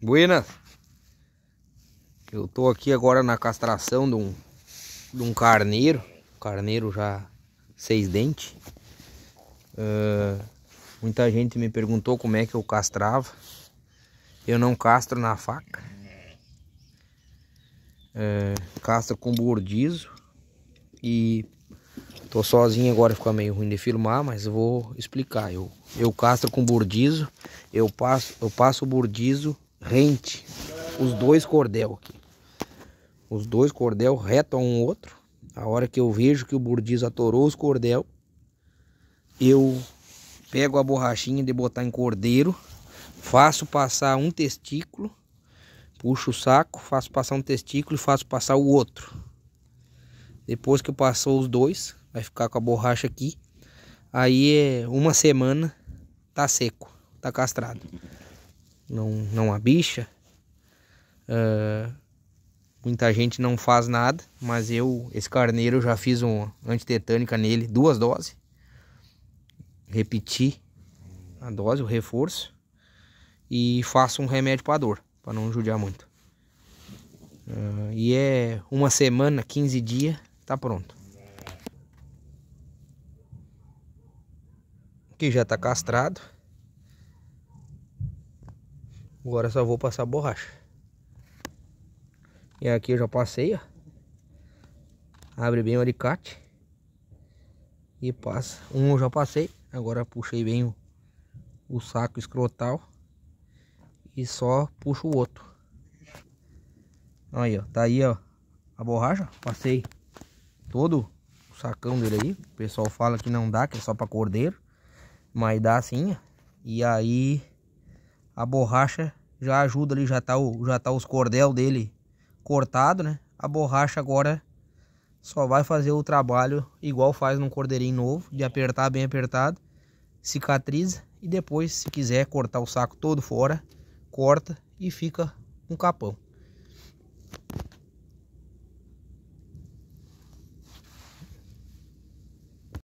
Buenas. Eu tô aqui agora na castração de um, de um carneiro. Carneiro já seis dentes. Uh, muita gente me perguntou como é que eu castrava. Eu não castro na faca. Uh, castro com bordizo. E tô sozinho agora, fica meio ruim de filmar, mas vou explicar. Eu, eu castro com bordizo. Eu passo, eu passo o bordizo rente os dois cordel aqui. Os dois cordel reto a um outro. A hora que eu vejo que o burdiz atorou os cordel, eu pego a borrachinha de botar em cordeiro, faço passar um testículo, puxo o saco, faço passar um testículo e faço passar o outro. Depois que eu passou os dois, vai ficar com a borracha aqui. Aí é uma semana, tá seco, tá castrado não, não a bicha. Uh, ah, muita gente não faz nada, mas eu, esse carneiro, eu já fiz um antitetânica nele, duas doses. Repeti a dose, o reforço. E faço um remédio para dor, para não judiar muito. Uh, e é uma semana, 15 dias, tá pronto. Aqui já tá castrado. Agora só vou passar borracha. E aqui eu já passei, ó. Abre bem o alicate. E passa. Um eu já passei. Agora puxei bem o, o saco escrotal. E só puxo o outro. Aí, ó. Tá aí, ó. A borracha. Passei todo o sacão dele aí. O pessoal fala que não dá, que é só pra cordeiro. Mas dá sim, ó. E aí a borracha já ajuda ali, já tá, o, já tá os cordel dele cortado, né? A borracha agora só vai fazer o trabalho igual faz num cordeirinho novo, de apertar bem apertado, cicatriza e depois, se quiser cortar o saco todo fora, corta e fica um capão.